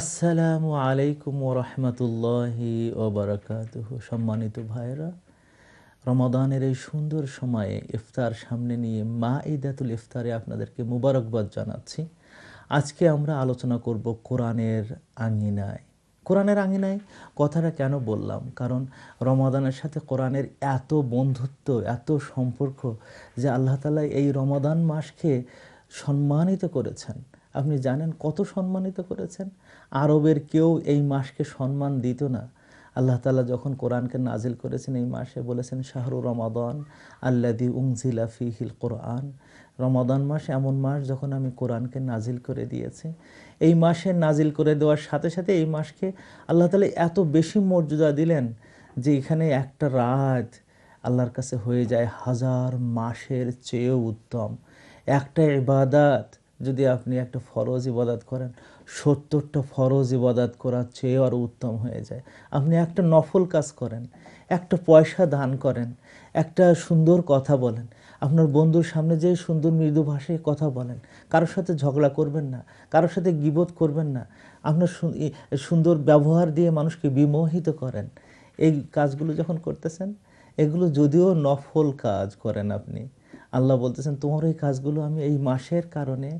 আসসালামু আলাইকুম ওরহমতুল্লাহি ওবরাকাত সম্মানিত ভাইরা রমাদানের এই সুন্দর সময়ে ইফতার সামনে নিয়ে মা ঈদাতুল ইফতারে আপনাদেরকে মুবারকবাদ জানাচ্ছি আজকে আমরা আলোচনা করব কোরআনের আঙিনায় কোরআনের আঙিনায় কথাটা কেন বললাম কারণ রমাদানের সাথে কোরআনের এত বন্ধুত্ব এত সম্পর্ক যে আল্লাহ তালা এই রমাদান মাসকে সম্মানিত করেছেন আপনি জানেন কত সম্মানিত করেছেন আরবের কেউ এই মাসকে সম্মান দিত না আল্লাহ তালা যখন কোরআনকে নাজিল করেছেন এই মাসে বলেছেন শাহরু রমাদন আল্লাদি উংজিলা ফিহিল কোরআন রমাদান মাস এমন মাস যখন আমি কোরআনকে নাজিল করে দিয়েছি এই মাসে নাজিল করে দেওয়ার সাথে সাথে এই মাসকে আল্লাহ তালা এত বেশি মর্যাদা দিলেন যে এখানে একটা রাত আল্লাহর কাছে হয়ে যায় হাজার মাসের চেয়েও উত্তম একটা ইবাদাত যদি আপনি একটা ফরজ ইবাদাত করেন সত্তরটা ফরজ ইবাদাত করার চেয়ে আরও উত্তম হয়ে যায় আপনি একটা নফল কাজ করেন একটা পয়সা দান করেন একটা সুন্দর কথা বলেন আপনার বন্ধুর সামনে যে সুন্দর মৃদু ভাষায় কথা বলেন কারোর সাথে ঝগড়া করবেন না কারোর সাথে গিবোধ করবেন না আপনার সুন্দর ব্যবহার দিয়ে মানুষকে বিমোহিত করেন এই কাজগুলো যখন করতেছেন এগুলো যদিও নফল কাজ করেন আপনি আল্লাহ বলতেছেন তোমার এই কাজগুলো আমি এই মাসের কারণে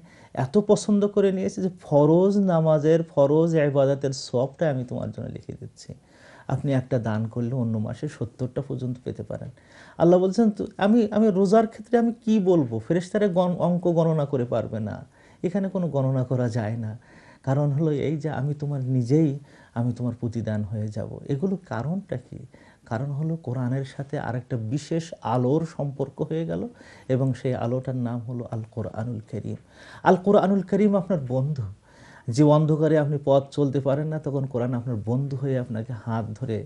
এত পছন্দ করে নিয়েছি যে ফরজ নামাজের ফরজ ইবাদাতের সবটা আমি তোমার জন্য লিখে দিচ্ছি আপনি একটা দান করলে অন্য মাসে সত্তরটা পর্যন্ত পেতে পারেন আল্লাহ বলছেন তো আমি আমি রোজার ক্ষেত্রে আমি কি বলবো ফেরেস্তারে তারে অঙ্ক গণনা করে পারবে না এখানে কোনো গণনা করা যায় না কারণ হলো এই যে আমি তোমার নিজেই আমি তোমার প্রতিদান হয়ে যাব এগুলো কারণটা কি কারণ হলো কোরআনের সাথে আরেকটা বিশেষ আলোর সম্পর্ক হয়ে গেল এবং সেই আলোটার নাম হলো আল কোরআনুল করিম আল কোরআনুল করিম আপনার বন্ধু যে অন্ধকারে আপনি পথ চলতে পারেন না তখন কোরআন আপনার বন্ধু হয়ে আপনাকে হাত ধরে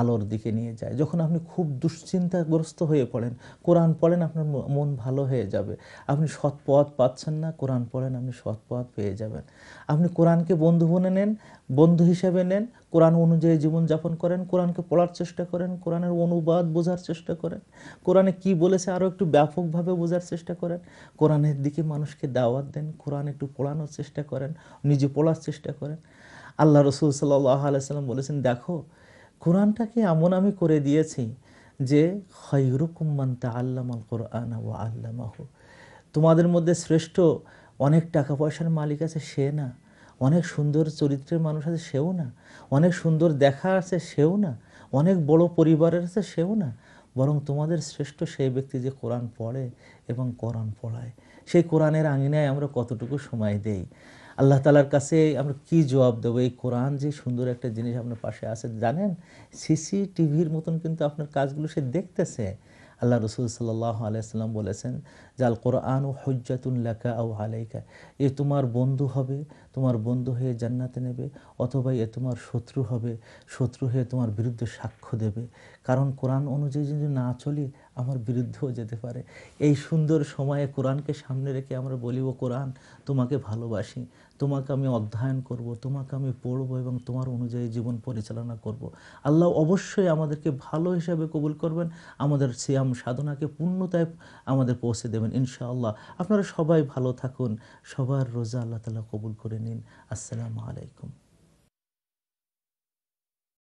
আলোর দিকে নিয়ে যায় যখন আপনি খুব দুশ্চিন্তাগ্রস্ত হয়ে পড়েন কোরআন পড়েন আপনার মন ভালো হয়ে যাবে আপনি সৎ পথ পাচ্ছেন না কোরআন পড়েন আপনি সৎ পথ পেয়ে যাবেন আপনি কোরআনকে বন্ধু বনে নেন বন্ধু হিসেবে নেন কোরআন অনুযায়ী জীবনযাপন করেন কোরআনকে পড়ার চেষ্টা করেন কোরআনের অনুবাদ বোঝার চেষ্টা করেন কোরআনে কি বলেছে আরও একটু ব্যাপকভাবে বোঝার চেষ্টা করেন কোরআনের দিকে মানুষকে দাওয়াত দেন কোরআন একটু পড়ানোর চেষ্টা করেন নিজে পড়ার চেষ্টা করেন আল্লাহ রসুল সাল্লাহ আলাইসাল্লাম বলেছেন দেখো কোরআনটাকে এমন আমি করে দিয়েছি যে খৈরুকুম্মান তা আল্লামাল কোরআন ও আল্লামাহ তোমাদের মধ্যে শ্রেষ্ঠ অনেক টাকা পয়সার মালিক আছে সে না অনেক সুন্দর চরিত্রের মানুষ আছে সেও না অনেক সুন্দর দেখা আছে সেও না অনেক বড় পরিবারের আছে সেও না বরং তোমাদের শ্রেষ্ঠ সেই ব্যক্তি যে কোরআন পড়ে এবং কোরআন পড়ায় সেই কোরআনের আঙিনায় আমরা কতটুকু সময় দেই আল্লাহ তালার কাছে আমরা কি জবাব দেবো এই কোরআন যে সুন্দর একটা জিনিস আপনার পাশে আছে জানেন সিসিটিভির মতন কিন্তু আপনার কাজগুলো সে দেখতেছে আল্লাহ রসুল সাল্লাহ আলাইসাল্লাম বলেছেন যে আল কোরআন ও হজ্জাতুল্লাকা ও হালাইকা এ তোমার বন্ধু হবে তোমার বন্ধু হয়ে জান্নাতে নেবে অথবা এ তোমার শত্রু হবে শত্রু হয়ে তোমার বিরুদ্ধে সাক্ষ্য দেবে কারণ কোরআন অনুযায়ী যদি না চলি আমার বিরুদ্ধেও যেতে পারে এই সুন্দর সময়ে কোরআনকে সামনে রেখে আমরা বলিব কোরআন তোমাকে ভালোবাসি তোমাকে আমি অধ্যয়ন করব তোমাকে আমি পড়ব এবং তোমার অনুযায়ী জীবন পরিচালনা করব আল্লাহ অবশ্যই আমাদেরকে ভালো হিসাবে কবুল করবেন আমাদের সিয়াম সাধনাকে পূর্ণতায় আমাদের পৌঁছে দেবেন ইনশাআল্লাহ আপনারা সবাই ভালো থাকুন সবার রোজা আল্লাহ তালা কবুল করে নিন আসসালামু আলাইকুম